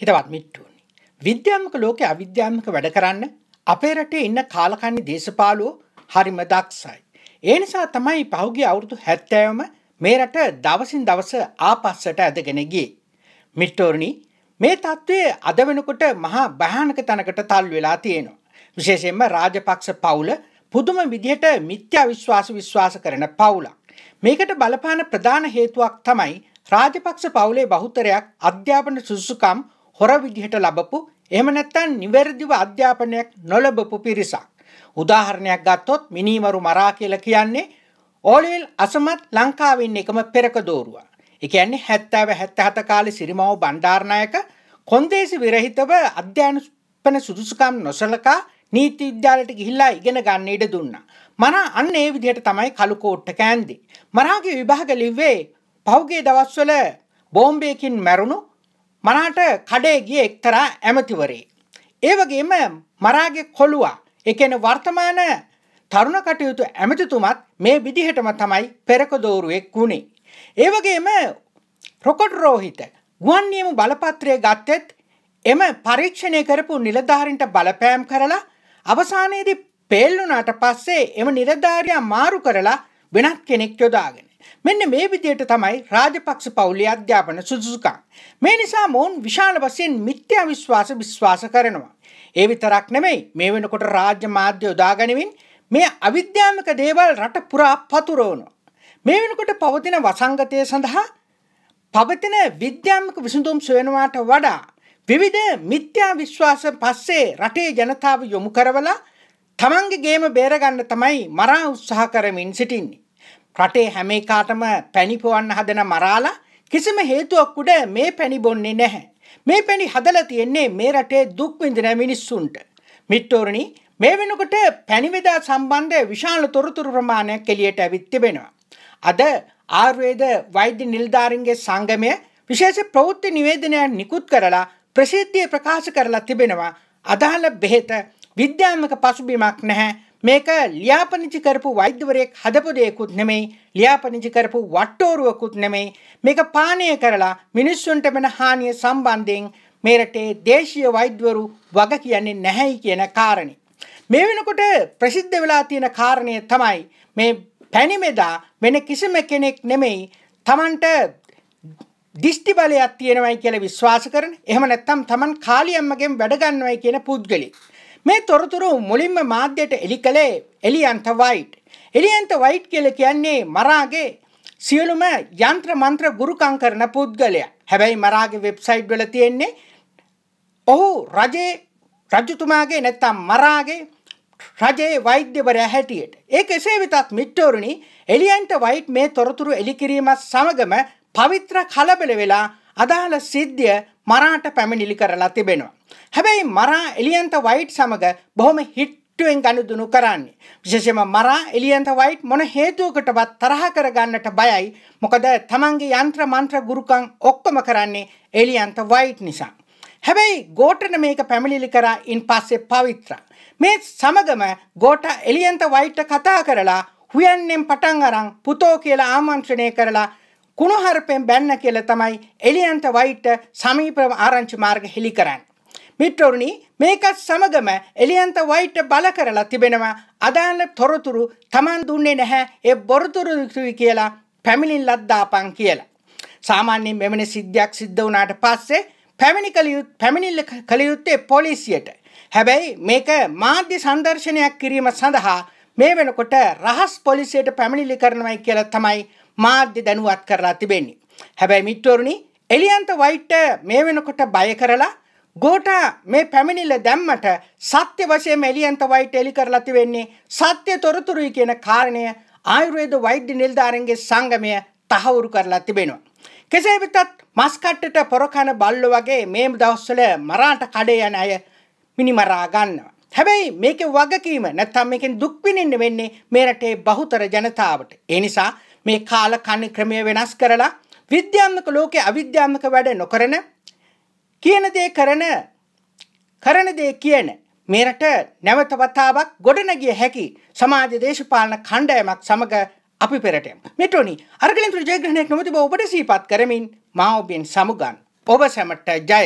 හිතවත් මිට්ටුවනි. විද්‍යාමක ලෝකෙ අවිද්‍යාමක වැඩ කරන්න අපේ රටේ ඉන්න කාලකන්නේ දේශපාලුවෝ හරිම දක්ෂයි. ඒ නිසා තමයි පහුගිය අවුරුදු 70ම මේ රට දවසින් දවස ආපස්සට ඇදගෙන ගියේ. මිට්ටෝරණි මේ தત્ත්වය අද වෙනකොට මහා භයානක තැනකට තල් වෙලා තියෙනවා. විශේෂයෙන්ම රාජපක්ෂ පවුල පුදුම විදිහට මිත්‍යා විශ්වාස විශ්වාස කරන පවුලක්. මේකට බලපාන ප්‍රධාන හේතුවක් තමයි රාජපක්ෂ පවුලේ බහුතරයක් අධ්‍යාපන සුසුකම් හොර විදිහට ලබපු එහෙම නැත්නම් නිවැරදිව අධ්‍යාපනයක් නොලබපු පිරිසක්. උදාහරණයක් ගත්තොත් මිනීමරු මරා කියලා කියන්නේ ඕලෙල් අසමත් ලංකාවෙන් එකම පෙරක දෝරුවා. ඒ කියන්නේ 70 77 කාලේ සිරිමාව බණ්ඩාරනායක කොන්දේසි විරහිතව අධ්‍යාපන සුදුසුකම් නොසලකා නීති විද්‍යාලයට ගිහිල්ලා ඉගෙන ගන්න ඉඩ දුන්නා. මනා අන්න ඒ විදිහට තමයි කළු කෝට්ට කෑන්දේ. මරාගේ විභාග ලිව්වේ පහුගිය දවස්වල බෝම්බයකින් මැරුණු මනාට කඩේ ගිය එක්තරා ඇමතිවරේ. ඒ වගේම මරාගේ කොළුවා එකන වර්තමාන තරුණ කටයුතු ඇමතිතුමත් මේ විදිහටම තමයි පෙරකදෝරුවෙක් වුණේ. ඒ වගේම රොකොට් රෝහිත ගුවන් නියම බලපත්‍රය ගත්තෙත් එම පරීක්ෂණය කරපු නිලධාරින්ට බලපෑම් කරලා අවසානයේදී පෙල්ලුනාට පස්සේ එම නිලධාරියා මාරු කරලා වෙනත් කෙනෙක් යොදාගෙන මෙන්න මේ විදියට තමයි රාජපක්ෂ පවුලේ අධ්‍යාපන සුදුසුකම්. මේ නිසා මොවුන් විශාල වශයෙන් මිත්‍යා විශ්වාස විශ්වාස කරනවා. ඒ විතරක් නෙමෙයි මේ වෙනකොට රාජ්‍ය මාධ්‍ය යොදාගනිමින් මේ අවිද්‍යාත්මක දේවල් රට පුරා පතුරවනවා. මේ වෙනකොට පවතින වසංගතය සඳහා පවතින විද්‍යාත්මක විසඳුම් සොයනවාට වඩා විවිධ මිත්‍යා විශ්වාස පස්සේ රටේ ජනතාව යොමු කරවලා තමන්ගේ ගේම බේරගන්න තමයි මරා උත්සාහ කරමින් සිටින්නේ. රටේ හැම එකාටම පැණි පොවන්න හදන මරාලා කිසිම හේතුවක් උඩ මේ පැණි බොන්නේ නැහැ. මේ පැණි හදලා තියෙන්නේ මේ රටේ දුක් විඳින මිනිස්සුන්ට. මිත්තෝරණි මේ වෙනකොට පැණිවේදා සම්බන්ධ විශාල තොරතුරු ප්‍රමාණයක් එළියට ඇවිත් තිබෙනවා. අද ආයුර්වේද වෛද්‍ය නිලධාරීන්ගේ සංගමය විශේෂ ප්‍රවෘත්ති නිවේදනයක් නිකුත් කරලා ප්‍රසිද්ධිය ප්‍රකාශ කරලා තිබෙනවා. අදාළ බෙහෙත විද්‍යාත්මක පසුබිමක් නැහැ මේක ලියාපදිංචි කරපු වෛද්‍යවරයෙක් හදපු දෙයක්කුත් නෙමෙයි ලියාපදිංචි කරපු වට්ටෝරුවකුත් නෙමෙයි මේක පානය කරලා මිනිස්සුන්ට වෙන හානිය සම්බන්ධයෙන් මේ රටේ දේශීය වෛද්‍යවරු වග කියන්නේ නැහැයි කියන කාරණේ. මේ වෙනකොට ප්‍රසිද්ධ වෙලා තියෙන කාරණය තමයි මේ පැනිමෙදා වෙන කිසිම කෙනෙක් නෙමෙයි Tamanට දිෂ්ටි බලයක් තියෙනවයි කියලා විශ්වාස කරන එහෙම නැත්නම් Taman කාලියම්මගෙන් වැඩ ගන්නවයි කියන පුද්ගලෙක්. මේ තොරතුරු මුලින්ම මාධ්‍යයට එලි කළේ එලියන්ත වයිට්. එලියන්ත වයිට් කියල කියන්නේ මරාගේ සියලුම යන්ත්‍ර මන්ත්‍ර ගුරුකං කරන පුද්ගලයා. හැබැයි මරාගේ වෙබ්සයිට් වල තියෙන්නේ ඔහු රජයේ රජතුමාගේ නැත්තම් මරාගේ රජයේ වෛද්‍යවරයා හැටියට. ඒක එසේ වෙතත් මිට්ටෝරුණි එලියන්ට වයිට් මේ තොරතුරු එලි කිරීමත් සමගම පවිත්‍ර කලබල වෙලා අදාළ සිද්ධිය මරාට පැමිණිලි කරලා තිබෙනවා. හැබැයි මරා එලියන්ත වයිට් සමග බොහොම හිට් කිට්ටුවෙන් ගනුදුනු කරන්නේ. විශේෂයෙන්ම මරා එලියන්ත වයිට් මොන හේතුවකටවත් තරහ කරගන්නට බයයි. මොකද තමන්ගේ යන්ත්‍ර මන්ත්‍ර ගුරුකම් ඔක්කොම කරන්නේ එලියන්ත වයිට් නිසා. හැබැයි ගෝටන මේක පැමිණිලි කරා ඉන් පස්සේ පවිත්‍ර. මේ සමගම ගෝට එලියන්ත වයිට්ට කතා කරලා හුයන්නෙන් පටන් අරන් පුතෝ කියලා ආමන්ත්‍රණය කරලා කුණුහරුපෙන් බැන්න කියලා තමයි එලියන්ත වයිට සමීප ආරංචි මාර්ග හෙළි කරන්නේ. මිත්‍රවරුනි මේකත් සමගම එලියන්ත වයිට බල කරලා තිබෙනවා අදාළ තොරතුරු Taman දුන්නේ නැහැ ඒ බොරතුරු යුතුයි කියලා පැමිණින් ලද්දාපන් කියලා. සාමාන්‍යයෙන් මෙවැනි සිද්ධියක් සිද්ධ වුණාට පස්සේ පැමිණි කළ යුත් පැමිණිල්ල කළ යුත්තේ පොලිසියට. හැබැයි මේක මාධ්‍ය සංදර්ශනයක් කිරීම සඳහා මේ වෙනකොට රහස් පොලිසියට පැමිණිලි කරනවයි කියලා තමයි මාධ්‍ය දැනුවත් කරලා තිබෙන්නේ. හැබැයි මිත්වරුනි එලියන්ත වයිට් මේ වෙනකොට බය කරලා ගෝටා මේ පැමිණිල්ල දැම්මට සත්‍ය වශයෙන්ම එලියන්ත වයිට් එලි කරලා තිබෙන්නේ සත්‍ය තොරතුරුයි කියන කාරණය ආයුර්වේද වෛද්‍ය නිලධාරීන්ගේ සංගමය තහවුරු කරලා තිබෙනවා. කෙසේ වෙතත් මස් කට්ටට පොරකන බල්ලෝ වගේ මේ දවස්වල මරාට කඩේ යන අය මිනිමරා ගන්නවා. හැබැයි මේකේ වගකීම නැත්නම් මේකෙන් දුක් විඳින්න වෙන්නේ මේ රටේ බහුතර ජනතාවට. ඒ නිසා මේ කාල කණ ක්‍රමය වෙනස් කරලා විද්‍යාත්මක ලෝකයේ අවිද්‍යාත්මක වැඩ නොකරන කියන දේ කරන කරන දේ කියන මේ රට නැවත වතාවක් ගොඩනගිය හැකි සමාජ දේශපාලන කණ්ඩායමක් සමග අපි පෙරට යමු. මෙට්‍රෝනි අරගලින් ජයග්‍රහණයක් නොමැති බව ඔබට සිහිපත් කරමින් මා ඔබෙන් සමුගන්. ඔබ සැමට ජය.